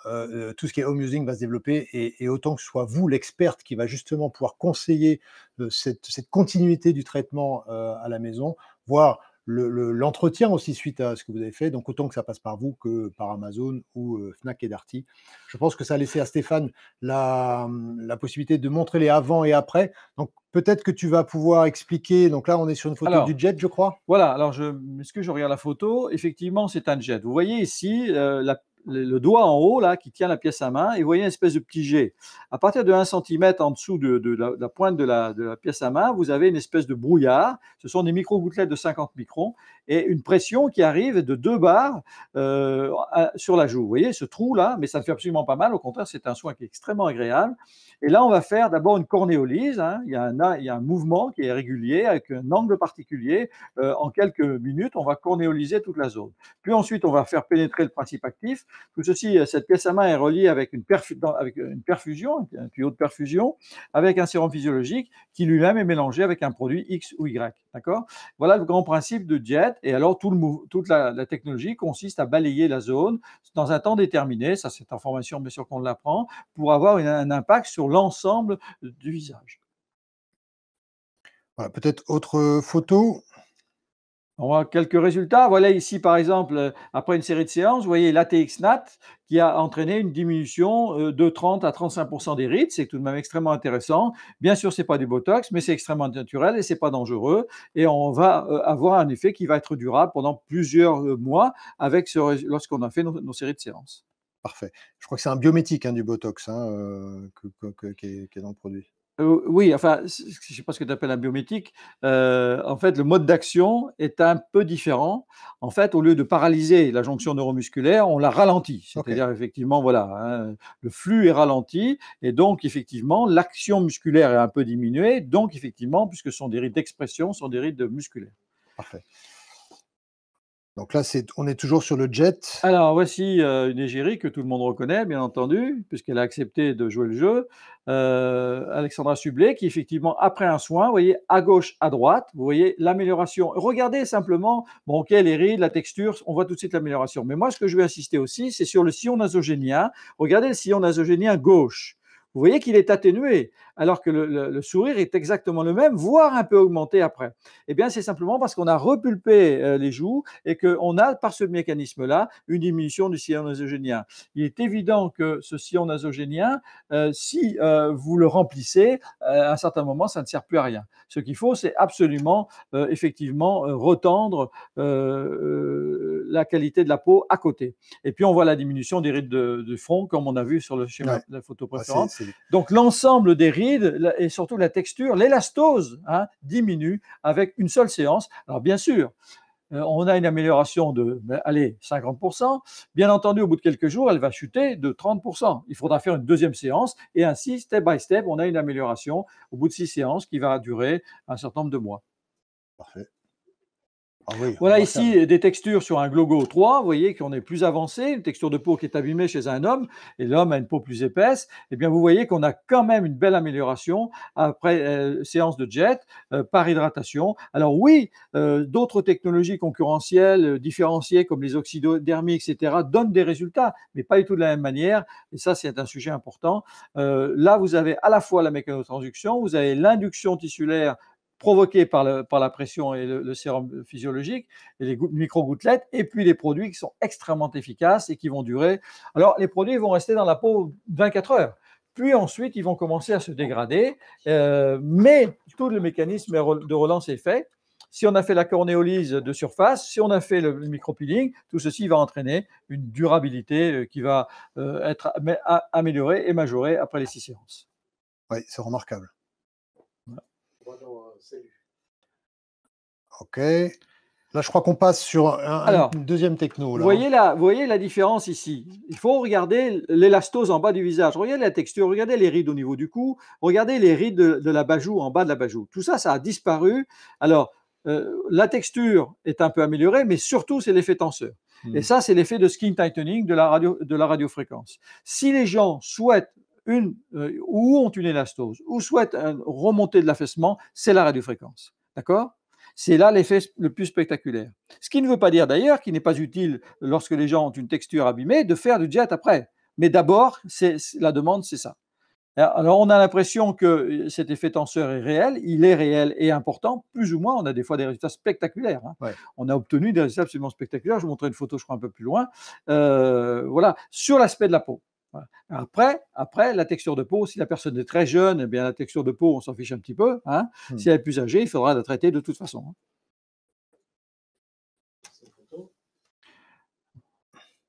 tout ce qui est home using va se développer et, autant que ce soit vous l'experte qui va justement pouvoir conseiller cette, continuité du traitement à la maison, voire l'entretien aussi suite à ce que vous avez fait. Donc autant que ça passe par vous que par Amazon ou Fnac et Darty. Je pense que ça a laissé à Stéphane la, possibilité de montrer les avant et après. Donc peut-être que tu vas pouvoir expliquer. Donc là, on est sur une photo du jet, je crois. Voilà. Alors, je, est-ce que je regarde la photo Effectivement, c'est un jet. Vous voyez ici la le doigt en haut, là, qui tient la pièce à main, et vous voyez une espèce de petit jet. À partir de 1 cm en dessous de, la, pointe de la, de la, pièce à main, vous avez une espèce de brouillard. Ce sont des micro-gouttelettes de 50 microns et une pression qui arrive de deux barres euh, sur la joue. Vous voyez ce trou-là, mais ça ne fait absolument pas mal. Au contraire, c'est un soin qui est extrêmement agréable. Et là, on va faire d'abord une cornéolise. Hein. Il, y a un, il, un, mouvement qui est régulier avec un angle particulier. Euh, en quelques minutes, on va cornéoliser toute la zone. Puis ensuite, on va faire pénétrer le principe actif. Tout ceci, euh, cette pièce à main est reliée avec une, avec une perfusion, un tuyau de perfusion, avec un sérum physiologique qui lui-même est mélangé avec un produit X ou Y. D'accord Voilà le grand principe de diète. Et alors, tout le, toute la, technologie consiste à balayer la zone dans un temps déterminé. Ça, cette information, bien sûr qu'on l'apprend, pour avoir un impact sur l'ensemble du visage. peut-être autre photo. On voit quelques résultats. Voilà ici, par exemple, euh, après une série de séances, vous voyez NAT qui a entraîné une diminution euh, de 30 à 35 des rides. C'est tout de même extrêmement intéressant. Bien sûr, ce n'est pas du Botox, mais c'est extrêmement naturel et ce n'est pas dangereux. Et on va euh, avoir un effet qui va être durable pendant plusieurs mois avec ce, lorsqu'on a fait nos, séries de séances. Parfait. Je crois que c'est un biométhique hein, du Botox hein, qui, est, dans le produit oui, enfin, je ne sais pas ce que tu appelles la biométhique. Euh, en fait, le mode d'action est un peu différent. En fait, au lieu de paralyser la jonction neuromusculaire, on la ralentit. C'est-à-dire, effectivement, voilà, hein, le flux est ralenti et donc, effectivement, l'action musculaire est un peu diminuée. Donc, effectivement, puisque ce sont des rides d'expression, ce sont des rides musculaires. Parfait. Donc là, on est toujours sur le jet. Alors voici euh, une égérie que tout le monde reconnaît, bien entendu, puisqu'elle a accepté de jouer le jeu. Euh, Alexandra Sublet, qui effectivement, après un soin, vous voyez, à gauche, à droite, vous voyez l'amélioration. Regardez simplement, bon, ok, les rides, la texture, on voit tout de suite l'amélioration. Mais moi, ce que je vais insister aussi, c'est sur le sillon nasogénien. Regardez le sillon nasogénien gauche. Vous voyez qu'il est atténué alors que le, sourire est exactement le même, voire un peu augmenté après. Eh bien, c'est simplement parce qu'on a repulpé euh, les joues et qu'on a, par ce mécanisme-là, une diminution du sillon nasogénien. Il est évident que ce sillon nasogénien, euh, si euh, vous le remplissez, à un certain moment, ça ne sert plus à rien. Ce qu'il faut, c'est absolument, effectivement, retendre la qualité de la peau à côté. Et puis, on voit la diminution des rides de, front, comme on a vu sur le schéma de la photo ah, préférente. Donc, l'ensemble des rides et surtout la texture, l'élastose hein, diminue avec une seule séance. Alors bien sûr, euh, on a une amélioration de 50%. Ben, bien entendu, au bout de quelques jours, elle va chuter de 30%. Il faudra faire une deuxième séance et ainsi, step by step, on a une amélioration au bout de six séances qui va durer un certain nombre de mois. Parfait. Ah voilà ici des textures sur un Glogo 3, vous voyez qu'on est plus avancé, une texture de peau qui est abîmée chez un homme, et l'homme a une peau plus épaisse, et eh bien vous voyez qu'on a quand même une belle amélioration après euh, séance de jet euh, par hydratation. Alors oui, euh, d'autres technologies concurrentielles, différenciées comme les oxydodermies, etc., donnent des résultats, mais pas du tout de la même manière, et ça c'est un sujet important. là, vous avez à la fois la mécanotransduction, vous avez l'induction tissulaire provoqués par, la pression et le, sérum physiologique, et les micro-gouttelettes, et puis les produits qui sont extrêmement efficaces et qui vont durer. Alors, les produits vont rester dans la peau 24 heures. Puis ensuite, ils vont commencer à se dégrader, euh, mais tout le mécanisme de relance est fait si on a fait la cornéolyse de surface, si on a fait le micro-peeling, tout ceci va entraîner une durabilité euh, qui va euh, être améliorée et majorée après les six séances. Oui, c'est remarquable. Voilà. Salut. OK. Là, je crois qu'on passe sur une deuxième techno. Vous, hein. voyez la, voyez la différence ici. Il faut regarder l'élastose en bas du visage. Regardez la texture, regardez les rides au niveau du cou, regardez les rides de, la bajoue, en bas de la bajoue. Tout ça, ça a disparu. Alors, euh, la texture est un peu améliorée, mais surtout, c'est l'effet tenseur. Hmm. Et ça, c'est l'effet de skin tightening de la, radio, de la radiofréquence. Si les gens souhaitent une, euh, ou ont une élastose, ou souhaitent remonter de l'affaissement, c'est la radiofréquence. D'accord c'est là l'effet le plus spectaculaire. Ce qui ne veut pas dire d'ailleurs qu'il n'est pas utile, lorsque les gens ont une texture abîmée, de faire du jet après. Mais d'abord, la demande, c'est ça. Alors on a l'impression que euh, cet effet tenseur est réel, il est réel et important, plus ou moins, on a des fois des résultats spectaculaires. Hein. On a obtenu des résultats absolument spectaculaires, je vous montrerai une photo, je crois, un peu plus loin, euh, voilà, sur l'aspect de la peau. Après, après, la texture de peau, si la personne est très jeune, eh bien, la texture de peau, on s'en fiche un petit peu. Hein. Hmm. Si elle est plus âgée, il faudra la traiter de toute façon. Hein.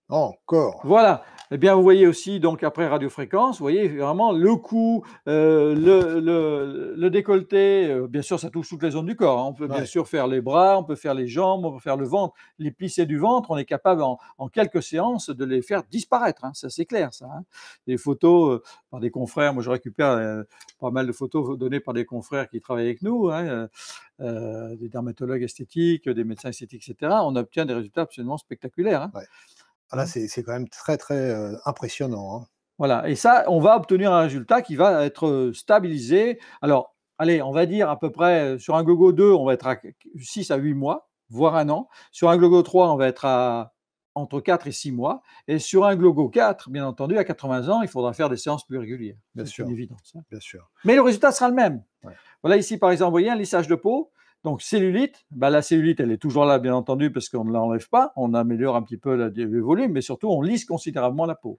Encore. Voilà eh bien, vous voyez aussi, donc après radiofréquence, vous voyez vraiment le cou, euh, le, décolleté. Euh, bien sûr, ça touche toutes les zones du corps. Hein. On peut bien sûr faire les bras, on peut faire les jambes, on peut faire le ventre, les plissés du ventre. On est capable en, quelques séances de les faire disparaître. Hein. Ça, c'est clair, ça. Hein. Des Les photos euh, par des confrères, moi je récupère pas mal de photos données par des confrères qui travaillent avec nous, des dermatologues esthétiques, des médecins esthétiques, etc. On obtient des résultats absolument spectaculaires. Ouais. Ah mmh. c'est quand même très, très euh, impressionnant. Hein. Voilà, et ça, on va obtenir un résultat qui va être stabilisé. Alors, allez, on va dire à peu près euh, sur un gogo 2, on va être à 6 à 8 mois, voire un an. Sur un gogo 3, on va être à entre 4 et 6 mois. Et sur un gogo 4, bien entendu, à 80 ans, il faudra faire des séances plus régulières. Bien sûr. Hein. Bien sûr. Mais le résultat sera le même. Voilà, ici, par exemple, vous voyez un lissage de peau. Donc, cellulite, bah, la cellulite, elle est toujours là, bien entendu, parce qu'on ne l'enlève pas. On améliore un petit peu le volume, mais surtout, on lisse considérablement la peau.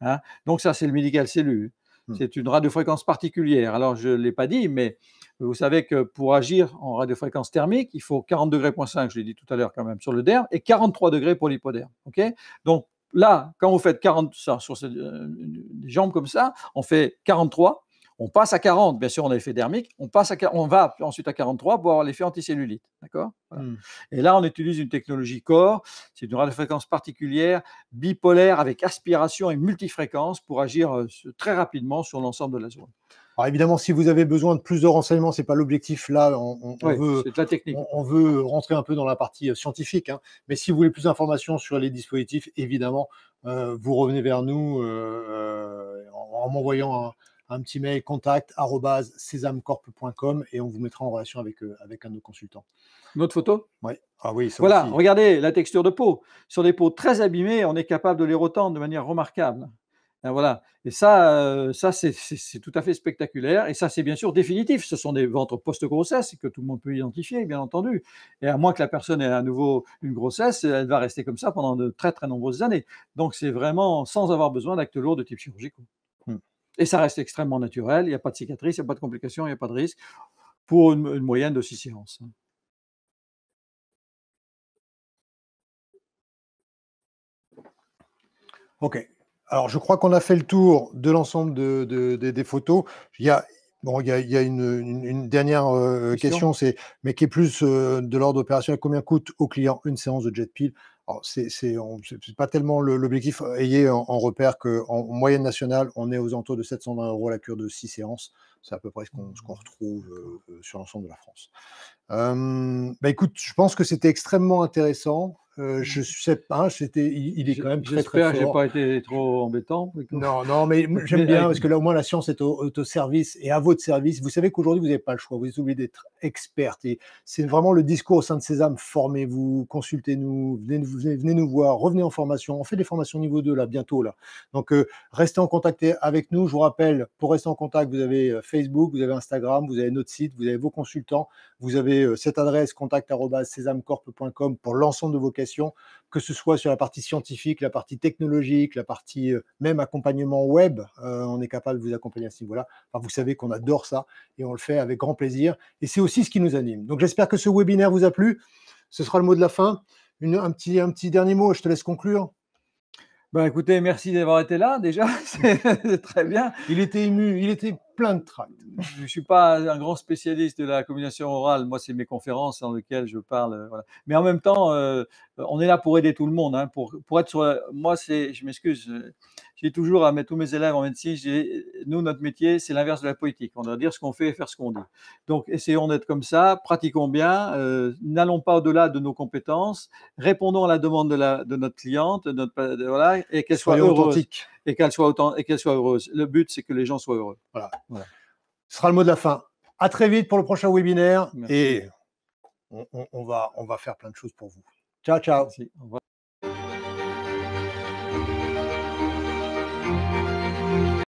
Hein? Donc, ça, c'est le médical cellule. Hmm. C'est une radiofréquence particulière. Alors, je ne l'ai pas dit, mais vous savez que pour agir en radiofréquence thermique, il faut 40 degrés, je l'ai dit tout à l'heure quand même, sur le derme, et 43 degrés pour l'hypoderme. OK Donc, là, quand vous faites 40, ça, sur ces, euh, jambes comme ça, on fait 43 on passe à 40, bien sûr, on a l'effet dermique. On, passe à, on va ensuite à 43 pour avoir l'effet anticellulite. D'accord hmm. Et là, on utilise une technologie CORE. C'est une radiofréquence particulière, bipolaire, avec aspiration et multifréquence pour agir euh, très rapidement sur l'ensemble de la zone. évidemment, si vous avez besoin de plus de renseignements, c'est pas l'objectif là. On, veut, la technique. On, veut rentrer un peu dans la partie euh, scientifique. Hein. Mais si vous voulez plus d'informations sur les dispositifs, évidemment, euh, vous revenez vers nous en, en m'envoyant un, un petit mail contact sesamcorp.com et on vous mettra en relation avec, euh, avec un de nos consultants. Notre photo Oui. ah oui. voilà, regardez la texture de peau. Sur des peaux très abîmées, on est capable de les retendre de manière remarquable. Et ah, voilà. Et ça, euh, ça c'est tout à fait spectaculaire. Et ça, c'est bien sûr définitif. Ce sont des ventres post-grossesse que tout le monde peut identifier, bien entendu. Et à moins que la personne ait à nouveau une grossesse, elle va rester comme ça pendant de très, très nombreuses années. Donc, c'est vraiment sans avoir besoin d'actes lourds de type chirurgical. Et ça reste extrêmement naturel, il n'y a pas de cicatrice, il n'y a pas de complications, il n'y a pas de risque pour une, moyenne de 6 séances. OK. Alors, je crois qu'on a fait le tour de l'ensemble des photos. Il y a, bon, il une, dernière euh, question, c'est, mais qui est plus euh, de l'ordre opérationnel. Combien coûte au client une séance de jet peel c'est pas tellement l'objectif. Ayez en, repère qu'en moyenne nationale, on est aux entours de 720 euros la cure de 6 séances. C'est à peu près ce qu'on mmh. retrouve sur l'ensemble de la France. Bah, écoute, je pense que c'était extrêmement intéressant je euh, mmh. je sais pas, c'était, il, est quand même très très fort. J'espère que j'ai pas été trop embêtant. Non, non, mais j'aime bien parce que là au moins la science est au, service et à votre service. Vous savez qu'aujourd'hui vous n'avez pas le choix, vous êtes obligé d'être experte et c'est vraiment le discours au sein de Sésame. Formez-vous, consultez-nous, venez, venez, nous voir, revenez en formation. On fait des formations niveau 2 là bientôt là. Donc euh, restez en contact avec nous. Je vous rappelle, pour rester en contact, vous avez euh, Facebook, vous avez Instagram, vous avez notre site, vous avez vos consultants, vous avez cette adresse contact@sesamecorp.com pour l'ensemble de vos questions que ce soit sur la partie scientifique, la partie technologique, la partie euh, même accompagnement web, euh, on est capable de vous accompagner à ce niveau-là. vous savez qu'on adore ça et on le fait avec grand plaisir. Et c'est aussi ce qui nous anime. Donc j'espère que ce webinaire vous a plu. Ce sera le mot de la fin. un, petit, un petit dernier mot, je te laisse conclure. Ben écoutez, merci d'avoir été là déjà, c'est très bien. Il était ému, il était plein de Je ne suis pas un grand spécialiste de la communication orale. Moi, c'est mes conférences dans lesquelles je parle. Euh, Mais en même temps, euh, on est là pour aider tout le monde. Hein, pour, pour être sur, euh, moi, c'est, je m'excuse, je toujours à mettre tous mes élèves en médecine, nous, notre métier, c'est l'inverse de la politique. On doit dire ce qu'on fait et faire ce qu'on dit. Donc, essayons d'être comme ça, pratiquons bien, euh, n'allons pas au-delà de nos compétences, répondons à la demande de, la, de notre cliente, notre, voilà, et qu'elle soit heureuse. Et qu'elle soit, autant, et qu'elle soit heureuse. Le but, c'est que les gens soient heureux. Voilà. Ce sera le mot de la fin. À très vite pour le prochain webinaire et on, va, on va faire plein de choses pour vous. Ciao, ciao. Merci.